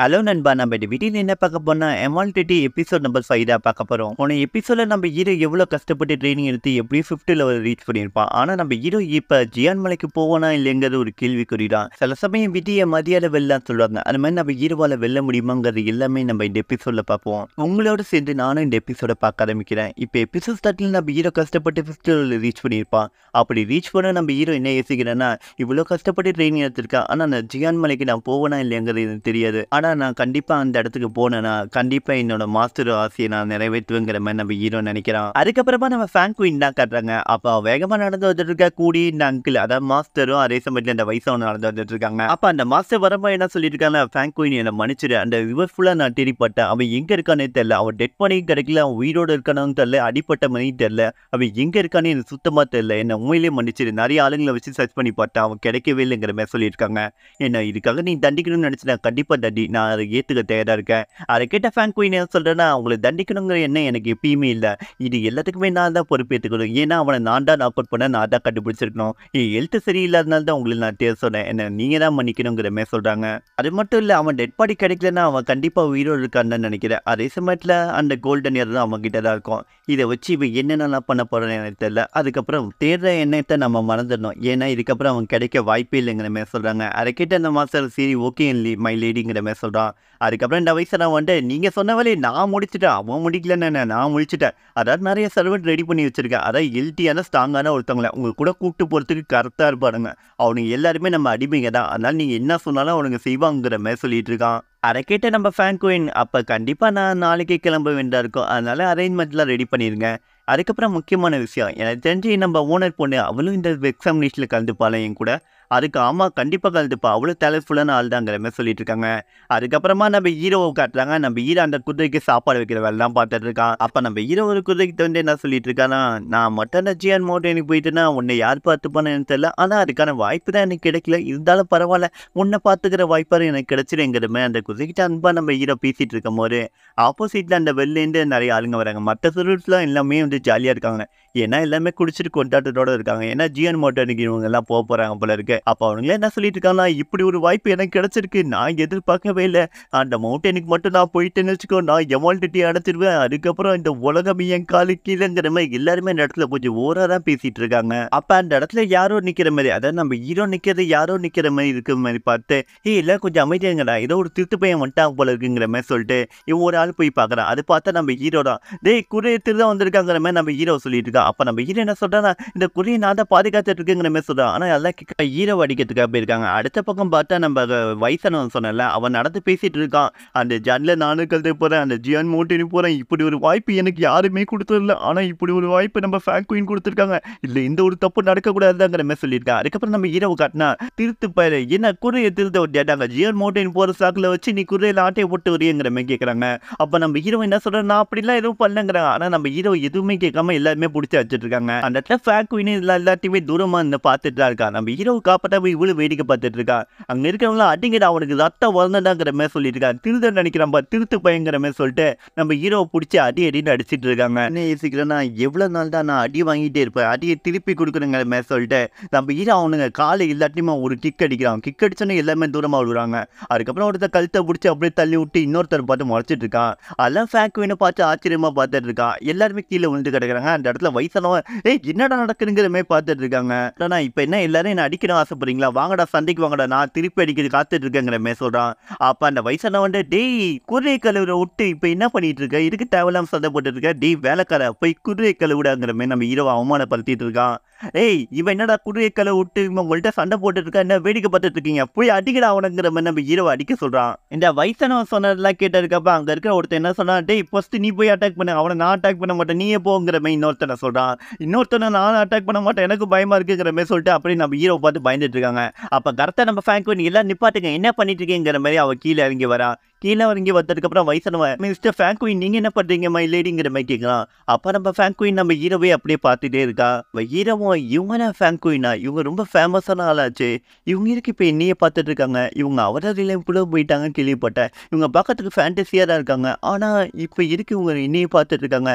hello நண்பா நம்ம இந்த வீட்டில் என்ன பார்க்க போனால் எமால்டிட்டி எபிசோட் நம்பர் ஃபைவ் தான் பார்க்க போகிறோம் உன எபிசோட நம்ம ஹீரோ எவ்வளோ கஷ்டப்பட்டு ட்ரைனிங் எடுத்து எப்படி ஃபிஃப்த் லெவல் ரீச் பண்ணியிருப்பான் ஆனால் நம்ம ஹீரோ இப்போ ஜியான் மலைக்கு போவானா இல்லைங்கிறது ஒரு கேள்விக்குறி தான் சில சமயம் விதிய மதியாத வெல்லாம் சொல்லுவாங்க அந்த மாதிரி நம்ம ஹீரோவால் வெல்ல முடியுமாங்கிறது எல்லாமே நம்ம இந்த எபிசோடில் பார்ப்போம் உங்களோட சேர்ந்து நானும் இந்த எபிசோட பார்க்க ஆரம்பிக்கிறேன் இப்போ எபிசோட் ஸ்டார்டில் நம்ம ஹீரோ கஷ்டப்பட்டு ஃபிஃப்த் லெவல் ரீச் பண்ணியிருப்பான் அப்படி ரீச் பண்ண நம்ம ஹீரோ என்ன யோசிக்கிறேன்னா இவ்வளோ கஷ்டப்பட்டு ட்ரைனிங் எடுத்திருக்கான் ஆனால் நான் ஜியான் மலைக்கு நான் போவேனா இல்லைங்கிறது எனக்கு தெரியாது ஆனால் ஏன்னா நான் கண்டிப்பாக அந்த இடத்துக்கு போனேன்னா கண்டிப்பாக என்னோட மாஸ்டர் ஆசையை நான் நிறைவேற்றுவேங்கிற மாதிரி நம்ம ஹீரோ நினைக்கிறான் அதுக்கப்புறமா நம்ம ஃபேன் குயின் தான் கட்டுறாங்க அப்போ வேகமாக நடந்து வந்துட்டு இருக்க கூடி இந்த அங்கிள் அதாவது மாஸ்டரும் அதே சமயத்தில் அந்த வயசாக நடந்து வந்துட்டு இருக்காங்க அப்போ அந்த மாஸ்டர் வரப்போ என்ன சொல்லியிருக்காங்க ஃபேன் குயின் என்னை மன்னிச்சிரு அந்த விவர் ஃபுல்லாக நான் திரிப்பட்டேன் அவன் எங்கே இருக்கானே தெரில அவன் டெட் பண்ணி கிடைக்கல அவன் உயிரோடு இருக்கானு தெரில அடிப்பட்ட மணி தெரில அவன் எங்கே இருக்கானே எனக்கு சுத்தமாக தெரில என்னை உண்மையிலேயே மன்னிச்சிரு நிறைய ஆளுங்களை வச்சு சர்ச் பண்ணி பார்த்தேன் அவன் கிடைக்கவே இல்லைங்கிற மாதிரி சொல்லியிருக்காங்க என்ன இதுக்காக நீ தண்டிக்கணும்னு நினச்சி நான் கண்டிப்பாக தண்டி நான் அதை ஏற்றுக்க தயாராக இருக்கேன் அதை கேட்ட ஃபேன் குயின் என்ன சொல்கிறேன்னா அவங்களை தண்டிக்கணுங்கிற எண்ணம் எனக்கு எப்பயுமே இல்லை இது எல்லாத்துக்குமே நான் தான் பொறுப்பேற்றுக்கணும் ஏன்னா அவனை நான் தான் நாக் அவுட் பண்ண நான் தான் கண்டுபிடிச்சிருக்கணும் என் சரி சரியில்லாதனால தான் உங்களுக்கு நான் தேர் சொன்னேன் என்ன நீங்கள் தான் மன்னிக்கணுங்கிற மாதிரி சொல்கிறாங்க அது மட்டும் இல்லை அவன் டெட் பாடி கிடைக்கலன்னா அவன் கண்டிப்பாக உயிரோடு இருக்கான்னு நினைக்கிறேன் அதே சமயத்தில் அந்த கோல்டன் இயர் தான் அவங்ககிட்ட தான் இருக்கும் இதை வச்சு இவன் என்னென்னலாம் பண்ண போகிறேன்னு எனக்கு தெரியல அதுக்கப்புறம் தேடுற எண்ணத்தை நம்ம மறந்துடணும் ஏன்னா இதுக்கப்புறம் அவன் கிடைக்க வாய்ப்பே இல்லைங்கிற மாதிரி சொல்கிறாங்க அதை கேட்ட அந்த மாஸ்டர் சரி ஓகே மை லேடிங்கிற மாதிரி சொல்கிறான் அதுக்கப்புறம் இந்த வயசை நான் வந்துட்டு நீங்கள் சொன்ன வேலையை நான் முடிச்சுட்டேன் அவன் முடிக்கலன்னு நான் முடிச்சுட்டேன் அதாவது நிறைய சர்வெண்ட் ரெடி பண்ணி வச்சுருக்கேன் அதான் ஹெல்த்தியான ஸ்ட்ராங்கான ஒருத்தவங்களை உங்க கூட கூப்பிட்டு போகிறதுக்கு கரெக்டாக இருப்பாருங்க அவனுங்க எல்லாருமே நம்ம அடிமைங்க தான் அதனால் நீங்கள் என்ன சொன்னாலும் அவனுங்க செய்வாங்கிற மாதிரி சொல்லிட்டு இருக்கான் அதை கேட்ட நம்ம ஃபேன் கோயின் அப்போ கண்டிப்பாக நான் நாளைக்கே கிளம்ப வேண்டியா இருக்கும் அதனால் அரேஞ்ச்மெண்ட்லாம் ரெடி பண்ணிடுங்க அதுக்கப்புறம் முக்கியமான விஷயம் எனக்கு தெரிஞ்சு நம்ம ஓனர் பொண்ணு அவளும் இந்த எக்ஸாமினேஷனில் கலந்துப்பாளையும் கூட அதுக்கு ஆமாம் கண்டிப்பாக கலந்துப்பா அவ்வளோ டேலண்ட்ஃபுல்லான ஆள் தாங்கிற மாதிரி சொல்லிட்டு இருக்காங்க அதுக்கப்புறமா நம்ம ஹீரோவை காட்டுறாங்க நம்ம ஹீரோ அந்த குதிரைக்கு சாப்பாடு வைக்கிற வேலைலாம் பார்த்துட்டு இருக்கான் அப்போ நம்ம ஹீரோ ஒரு குதிரைக்கு வந்து என்ன சொல்லிட்டு இருக்கானா நான் மட்டும் அந்த ஜியான் மோட்டனுக்கு போயிட்டேன்னா உன்னை யார் பார்த்து எனக்கு தெரியல ஆனால் அதுக்கான வாய்ப்பு தான் எனக்கு கிடைக்கல இருந்தாலும் பரவாயில்ல உன்னை பார்த்துக்கிற வாய்ப்பாக எனக்கு கிடைச்சிருங்கிற மாதிரி அந்த குதிரைக்கிட்ட அன்பாக நம்ம ஹீரோ பேசிகிட்டு இருக்கும் போது ஆப்போசிட்டில் அந்த வெளிலேருந்து நிறைய ஆளுங்க வராங்க மற்ற சுருட்ஸ்லாம் எல்லாமே வந்து ஜாலியாக இருக்காங்க ஏன்னா எல்லாமே குடிச்சிட்டு கொண்டாட்டத்தோட இருக்காங்க ஏன்னா ஜிஎன் மோட்டனுக்கு இவங்க எல்லாம் போக போறாங்க போல இருக்கு அப்போ அவங்களே என்ன சொல்லிட்டு இருக்காங்க இப்படி ஒரு வாய்ப்பு எனக்கு கிடைச்சிருக்கு நான் எதிர்பார்க்கவே இல்லை அந்த மவுண்டனுக்கு மட்டும் நான் போயிட்டேன்னு வச்சுக்கோ நான் எமால்டிட்டி அடைச்சிருவேன் அதுக்கப்புறம் இந்த உலகம் என் காலு கீழேங்கிற மாதிரி எல்லாருமே இந்த இடத்துல கொஞ்சம் ஓரா தான் பேசிட்டு இருக்காங்க அப்ப அந்த இடத்துல யாரோ நிக்கிற மாதிரி அதாவது நம்ம ஹீரோ நிக்கிறது யாரோ நிக்கிற மாதிரி இருக்கிற மாதிரி பார்த்து ஏ எல்லாம் கொஞ்சம் அமைதியாங்கடா ஏதோ ஒரு திருத்து பையன் வந்துட்டாங்க போல இருக்குங்கிற மாதிரி சொல்லிட்டு இவன் ஒரு ஆள் போய் பார்க்குறான் அது பார்த்தா நம்ம ஹீரோ தான் டேய் குறை தான் வந்திருக்காங்கிற மாதிரி நம்ம ஹீரோ சொல்லிட்டு இருக்கா அப்போ நம்ம ஈரோ என்ன சொல்கிறாங்க இந்த குறியை நான் தான் பாதுகாத்துட்டு இருக்குங்கிற மாதிரி சொல்கிறான் ஆனால் எல்லாம் கேட்க ஈரோ அடிக்கிறதுக்காக போயிருக்காங்க அடுத்த பக்கம் பார்த்தா நம்ம வயசானவன் சொன்னல அவன் நடந்து பேசிகிட்டு இருக்கான் அந்த ஜன்ல நானும் கழுத்து போகிறேன் அந்த ஜியான் மோட்டினு போகிறேன் இப்படி ஒரு வாய்ப்பு எனக்கு யாருமே கொடுத்ததில்ல ஆனால் இப்படி ஒரு வாய்ப்பு நம்ம ஃபேன் குயின் கொடுத்துருக்காங்க இல்லை இந்த ஒரு தப்பு நடக்கக்கூடாதுங்கிற மாதிரி சொல்லியிருக்கான் அதுக்கப்புறம் நம்ம ஈரோ காட்டினா திருத்து பயிர் என்ன குறையை திருத்த விட்டாங்க ஜியான் மோட்டின் போகிற சாக்கில் வச்சு நீ குறையில் ஆட்டையை போட்டு வரையங்கிற மாதிரி கேட்குறாங்க அப்போ நம்ம ஹீரோ என்ன சொல்கிறேன் நான் அப்படிலாம் எதுவும் பண்ணலங்கிறேன் ஆனால் நம்ம ஹீரோ எதுவுமே கேட்காம எல்லாருமே பிடிச்ச யோசிச்சு வச்சுட்டு இருக்காங்க அந்த இடத்துல ஃபேக்குவின்னு இதெல்லாம் எல்லாத்தையுமே தூரமா இருந்து பார்த்துட்டு தான் இருக்கா நம்ம ஹீரோ காப்பாட்ட போய் இவ்வளவு வேடிக்கை பார்த்துட்டு இருக்கா அங்க இருக்கிறவங்களாம் அடிங்கிற அவனுக்கு ரத்தம் வளர்ந்ததாங்கிற மாதிரி இருக்கா திருத்த நினைக்கிறப்ப திருத்து பயங்கிற மாதிரி சொல்லிட்டு நம்ம ஹீரோவை பிடிச்சி அடி அடின்னு அடிச்சிட்டு இருக்காங்க என்ன யோசிக்கிறேன் நான் எவ்வளவு நாள் தான் நான் அடி வாங்கிட்டே இருப்பேன் அடியை திருப்பி கொடுக்குறேங்கிற மாதிரி சொல்லிட்டு நம்ம ஹீரோ அவனுங்க காலை எல்லாத்தையுமே ஒரு கிக் அடிக்கிறான் கிக் அடிச்சோன்னே எல்லாமே தூரமாக விழுறாங்க அதுக்கப்புறம் ஒருத்தர் கழுத்தை பிடிச்சி அப்படியே தள்ளி விட்டு இன்னொருத்தர் பார்த்து முறைச்சிட்டு இருக்கான் அதெல்லாம் ஃபேக்குவின்னு பார்த்து ஆச்சரியமாக பார்த்துட்டு இருக்கான் எல்லாருமே கீழே விழுந்து கிடக்குறாங்க அந்த இடத்துல பைசனோ ஏய் என்னடா நடக்குதுங்கிறமே பார்த்துட்டு இருக்காங்க ஆனால் இப்போ என்ன எல்லாரும் என்ன அடிக்கணும் ஆசைப்படுறீங்களா வாங்கடா சண்டைக்கு வாங்கடா நான் திருப்பி அடிக்கிறது காத்துட்டு இருக்கேங்கிறமே சொல்கிறான் அப்போ அந்த வயசான டேய் குதிரை கழுவுற விட்டு இப்போ என்ன பண்ணிட்டு இருக்க இதுக்கு தேவையில்லாமல் சண்டை போட்டுட்டு இருக்க டேய் வேலைக்கார போய் குதிரை கழுவுடாங்கிறமே நம்ம ஹீரோ அவமானப்படுத்திட்டு இருக்கான் ஏய் இவன் என்னடா குதிரை கழுவு விட்டு இவன் உங்கள்கிட்ட சண்டை போட்டுட்டு இருக்கா என்ன வேடிக்கை பார்த்துட்டு இருக்கீங்க போய் அடிக்கடா அவனுங்கிற மாதிரி நம்ம ஹீரோ அடிக்க சொல்கிறான் இந்த வயசானவன் சொன்னதெல்லாம் கேட்டதுக்கப்புறம் அங்கே இருக்கிற ஒருத்தர் என்ன சொன்னான் டேய் ஃபஸ்ட்டு நீ போய் அட்டாக் பண்ண அவனை நான் அட்டாக் பண்ண மாட்டேன் நீயே போங்கிற மாதிரி இன்னொருத்தனை சொல்கிறான் இன்னொருத்தனை நான் அட்டாக் பண்ண மாட்டேன் எனக்கு பயமாக இருக்குங்கிற மாதிரி சொல்லிட்டு அப்படி நம்ம ஹீரோ பார்த்து பயந்துட்டு இருக்காங்க அப்போ கரெக்டாக நம்ம ஃபேங்க் பண்ணி எல்லாம் நிப்பாட்டுங்க என்ன பண்ணிட்டு இருக்கேங்கிற மாதிரி அவள் கீழே இறங்கி வரான் கீழே இறங்கி வந்ததுக்கப்புறம் வயசானவன் மிஸ்டர் ஃபேங்குயின் நீங்கள் என்ன பண்ணுறீங்க மை லேடிங்கிற மாதிரி கேட்கலாம் அப்போ நம்ம ஃபேங்குயின் நம்ம ஹீரோவே அப்படியே பார்த்துட்டே இருக்கா ஹீரோவும் இவங்கனா ஃபேங்குயினா இவங்க ரொம்ப ஃபேமஸான ஆளாச்சு இவங்க இருக்கு இப்போ என்னையே பார்த்துட்டு இருக்காங்க இவங்க அவரை ரிலேபிளோ போயிட்டாங்க கேள்விப்பட்டேன் இவங்க பார்க்கறதுக்கு ஃபேண்டஸியாக தான் இருக்காங்க ஆனால் இப்போ இருக்கு இவங்க என்னையே பார்த்துட்டு இருக்காங்க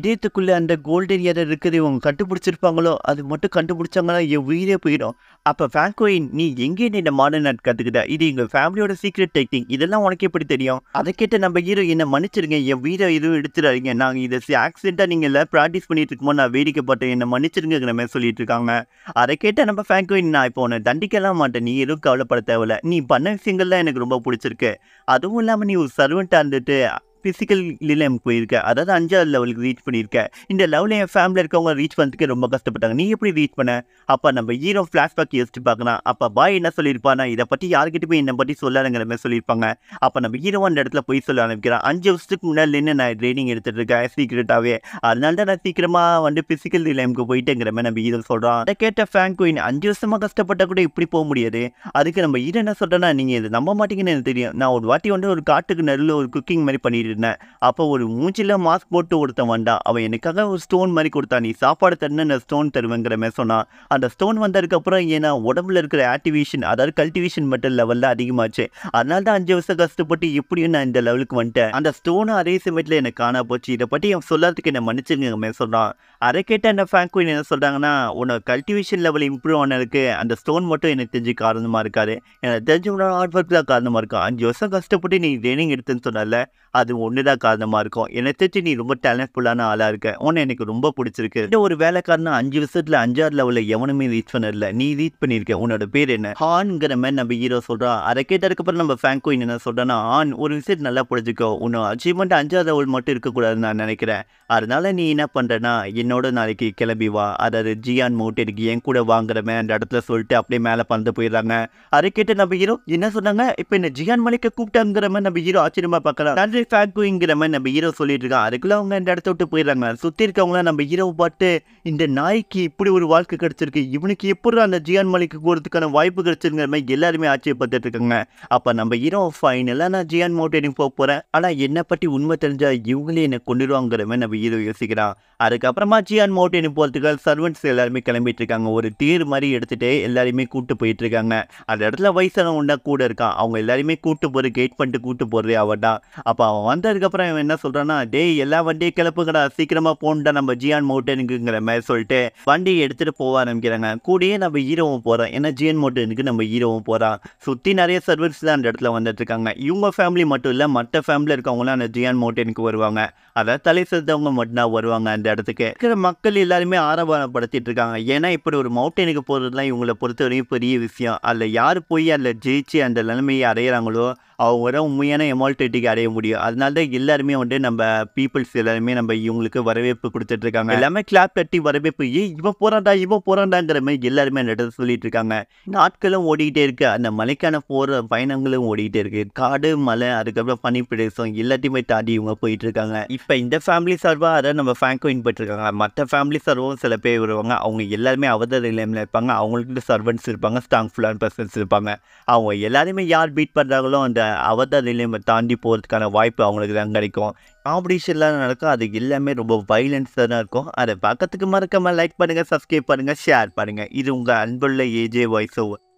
இதயத்துக்குள்ளே அந்த கோல்டு ஏரியா இருக்குது இவங்க கண்டுபிடிச்சிருப்பாங்களோ அது மட்டும் கண்டுபிடிச்சாங்களா என் உயிரே போயிடும் அப்போ ஃபேங்குயின் நீ எங்கே இந்த மாடர்ன் ஆர்ட் கற்றுக்கிட்ட இது எங்கள் ஃபேமிலியோட சீக்ரெட் டைட்டிங் இதெல்லாம் உனக்கே பிடித்த தெரியும் அதை கேட்ட நம்ம ஹீரோ என்ன மன்னிச்சிருங்க என் வீர எதுவும் எடுத்துறாருங்க நாங்கள் இதை ஆக்சிடென்ட்டாக நீங்கள் இல்லை ப்ராக்டிஸ் பண்ணிட்டு இருக்கும்போது நான் வேடிக்கை போட்டேன் என்னை மன்னிச்சிருங்கிற மாதிரி சொல்லிட்டு இருக்காங்க அதை கேட்டால் நம்ம ஃபேங்கோயின் நான் இப்போ உன்னை தண்டிக்கலாம் மாட்டேன் நீ எதுவும் கவலைப்பட தேவையில்ல நீ பண்ண விஷயங்கள்லாம் எனக்கு ரொம்ப பிடிச்சிருக்கு அதுவும் இல்லாமல் நீ ஒரு சர்வெண்ட்டாக இருந்துட்டு ஃபிசிக்கல் எனக்கு போயிருக்கேன் அதாவது அஞ்சாவது லெவலுக்கு ரீச் பண்ணியிருக்கேன் இந்த லெவலில் என் ஃபேமிலி இருக்கவங்க ரீச் பண்ணுறதுக்கு ரொம்ப கஷ்டப்பட்டாங்க நீ எப்படி ரீச் பண்ண அப்போ நம்ம ஹீரோ ஃப்ளாஷ்பேக் யோசிச்சு பார்க்கலாம் அப்போ பாய் என்ன சொல்லியிருப்பானா இதை பற்றி போய் என்னை பற்றி சொல்லாதுங்கிற மாதிரி சொல்லியிருப்பாங்க அப்போ நம்ம ஹீரோ அந்த இடத்துல போய் சொல்ல ஆரம்பிக்கிறேன் அஞ்சு வருஷத்துக்கு முன்னாடிலேருந்து நான் ட்ரைனிங் எடுத்துகிட்டு இருக்கேன் சீக்கிரட்டாகவே அதனால தான் நான் சீக்கிரமாக வந்து ஃபிசிக்கல் ரிலைமுக்கு போயிட்டேங்கிற மாதிரி நம்ம ஹீரோ சொல்கிறோம் அதை கேட்ட கோயின் அஞ்சு வருஷமாக கஷ்டப்பட்டால் கூட இப்படி போக முடியாது அதுக்கு நம்ம ஹீரோ என்ன சொல்கிறேன்னா நீங்கள் இது நம்ப மாட்டீங்கன்னு எனக்கு தெரியும் நான் ஒரு வாட்டி வந்து ஒரு காட்டுக்கு நடுவில் ஒரு குக்கிங் மாதிரி பண்ணிடுறேன் இருந்தேன் அப்போ ஒரு மூஞ்சில் மாஸ்க் போட்டு ஒருத்தன் வந்தா அவன் எனக்காக ஒரு ஸ்டோன் மாதிரி கொடுத்தா நீ சாப்பாடு தருன்னு நான் ஸ்டோன் தருவேங்கிற மாதிரி சொன்னான் அந்த ஸ்டோன் வந்ததுக்கப்புறம் ஏன்னா உடம்புல இருக்கிற ஆக்டிவேஷன் அதாவது கல்டிவேஷன் மட்டும் லெவலில் அதிகமாச்சு அதனால தான் அஞ்சு வருஷம் கஷ்டப்பட்டு எப்படியும் நான் இந்த லெவலுக்கு வந்துட்டேன் அந்த ஸ்டோனும் அதே சமயத்தில் எனக்கு காணா போச்சு இதை பற்றி அவன் சொல்லாததுக்கு என்ன மன்னிச்சிருங்க மேம் சொன்னான் அதை கேட்ட அந்த ஃபேங்க்வின் என்ன சொல்கிறாங்கன்னா உன்னோட கல்டிவேஷன் லெவல் இம்ப்ரூவ் ஆனதுக்கு அந்த ஸ்டோன் மட்டும் எனக்கு தெரிஞ்சு காரணமாக இருக்காது எனக்கு தெரிஞ்ச ஹார்ட் ஒர்க் தான் காரணமாக இருக்கும் அஞ்சு வருஷம் கஷ்டப்பட்டு நீ ட்ரைனிங் எடுத்துன்னு சொன்னால அது ஒன்று தான் காரணமாக இருக்கும் என்னை தெரிஞ்சு நீ ரொம்ப டேலண்ட்ஃபுல்லான ஆளாக இருக்க உன்னை எனக்கு ரொம்ப பிடிச்சிருக்கு இந்த ஒரு வேலைக்காரனா அஞ்சு வருஷத்தில் அஞ்சாறு லெவலில் எவனுமே ரீச் பண்ணல நீ ரீச் பண்ணியிருக்க உன்னோட பேர் என்ன ஹான்ங்கிற மாதிரி நம்ம ஹீரோ சொல்கிறான் அதை கேட்டதுக்கப்புறம் நம்ம ஃபேங்கோ என்ன சொல்கிறேன்னா ஆன் ஒரு விஷயம் நல்லா பிடிச்சிக்கோ உன்னோட அச்சீவ்மெண்ட் அஞ்சாவது லெவல் மட்டும் இருக்கக்கூடாதுன்னு நான் நினைக்கிறேன் அதனால நீ என்ன பண்ணுறேன்னா என்னோட நாளைக்கு கிளம்பி வா அதாவது ஜியான் மோட்டேருக்கு என் கூட வாங்குறமே அந்த இடத்துல சொல்லிட்டு அப்படியே மேலே பறந்து போயிடுறாங்க அதை கேட்டு நம்ம ஹீரோ என்ன சொன்னாங்க இப்போ என்ன ஜியான் மலைக்கு கூப்பிட்டாங்கிற மாதிரி நம்ம ஹீரோ ஆச்சரியமா பார்க்கலாம் நன்றி ஃபேன் எனக்குங்கிற மாதிரி நம்ம ஹீரோ சொல்லிட்டு இருக்கான் அதுக்குள்ளே அவங்க இந்த இடத்த விட்டு போயிடறாங்க சுற்றி இருக்கவங்களாம் நம்ம ஹீரோ பார்த்து இந்த நாய்க்கு இப்படி ஒரு வாழ்க்கை கிடச்சிருக்கு இவனுக்கு எப்படி அந்த ஜியான் மலைக்கு போகிறதுக்கான வாய்ப்பு கிடச்சிருங்கிற மாதிரி எல்லாருமே ஆச்சரியப்பட்டு இருக்காங்க அப்போ நம்ம ஹீரோ ஃபைனலாக நான் ஜியான் மவுண்டனிங் போக போகிறேன் ஆனால் என்னை பற்றி உண்மை தெரிஞ்சால் இவங்களே என்னை கொண்டுடுவாங்கிற மாதிரி நம்ம ஹீரோ யோசிக்கிறான் அதுக்கப்புறமா ஜியான் மவுண்டனிங் போகிறதுக்கு சர்வெண்ட்ஸ் எல்லாருமே கிளம்பிட்டு இருக்காங்க ஒரு தேர் மாதிரி எடுத்துகிட்டு எல்லாருமே கூப்பிட்டு போயிட்டு இருக்காங்க அந்த இடத்துல வயசானவன் கூட இருக்கான் அவங்க எல்லாருமே கூப்பிட்டு போகிற கேட் பண்ணிட்டு கூப்பிட்டு போகிறதே அவன் தான் அப்போ அவன் வந்ததுக்கப்புறம் இவன் என்ன சொல்கிறான்னா டேய் எல்லா வண்டியும் கிளப்புங்கடா சீக்கிரமாக போன்டா நம்ம ஜியான் மவுண்டனுக்குங்கிற மாதிரி சொல்லிட்டு வண்டியை எடுத்துகிட்டு போக ஆரம்பிக்கிறாங்க கூடயே நம்ம ஹீரோவும் போகிறோம் ஏன்னா ஜியான் மவுண்டனுக்கு நம்ம ஹீரோவும் போகிறான் சுற்றி நிறைய சர்வீஸ் தான் அந்த இடத்துல வந்துட்டு இருக்காங்க இவங்க ஃபேமிலி மட்டும் இல்லை மற்ற ஃபேமிலியில் இருக்கவங்களாம் அந்த ஜியான் மவுண்டனுக்கு வருவாங்க அதாவது தலை சேர்த்தவங்க மட்டும்தான் வருவாங்க அந்த இடத்துக்கு இருக்கிற மக்கள் எல்லாருமே ஆரவாரப்படுத்திட்டு இருக்காங்க ஏன்னா இப்படி ஒரு மவுண்டனுக்கு போகிறதுலாம் இவங்களை பொறுத்தவரையும் பெரிய விஷயம் அதில் யார் போய் அதில் ஜெயிச்சு அந்த நிலைமையை அடையிறாங்களோ அவங்க உண்மையான எமால்டேட்டிக்கு அடைய முடியும் அதனால அதனால தான் எல்லாருமே வந்து நம்ம பீப்புள்ஸ் எல்லாருமே நம்ம இவங்களுக்கு வரவேற்பு கொடுத்துட்டு இருக்காங்க எல்லாமே கிளாப் தட்டி வரவேற்பு ஏ இவன் போறாண்டா இவன் போறாண்டாங்கிற மாதிரி எல்லாருமே நடத்த சொல்லிட்டு இருக்காங்க நாட்களும் ஓடிக்கிட்டே இருக்கு அந்த மலைக்கான போற பயணங்களும் ஓடிக்கிட்டே இருக்கு காடு மலை அதுக்கப்புறம் பனி பிரதேசம் எல்லாத்தையுமே தாண்டி இவங்க போயிட்டு இருக்காங்க இப்போ இந்த ஃபேமிலி சார்பாக அதை நம்ம ஃபேங்கோயின் போயிட்டுருக்காங்க மற்ற ஃபேமிலி சார்பும் சில பேர் வருவாங்க அவங்க எல்லாருமே அவதர் நிலையில இருப்பாங்க அவங்களுக்கு சர்வன்ஸ் இருப்பாங்க ஸ்ட்ராங்ஃபுல்லான பர்சன்ஸ் இருப்பாங்க அவங்க எல்லாருமே யார் பீட் பண்ணுறாங்களோ அந்த அவதர் நிலைமை தாண்டி போகிறதுக்கான வாய்ப்பு அவங்களுக்கு தான் கிடைக்கும் காம்படிஷன்லாம் நடக்கும் அது எல்லாமே ரொம்ப வைலன்ஸாக தான் இருக்கும் அதை பக்கத்துக்கு மறக்காமல் லைக் பண்ணுங்கள் சப்ஸ்கிரைப் பண்ணுங்கள் ஷேர் பண்ணுங்கள் இது உங்கள் அன்புள்ள ஏஜே வாய்ஸ் ஓவர்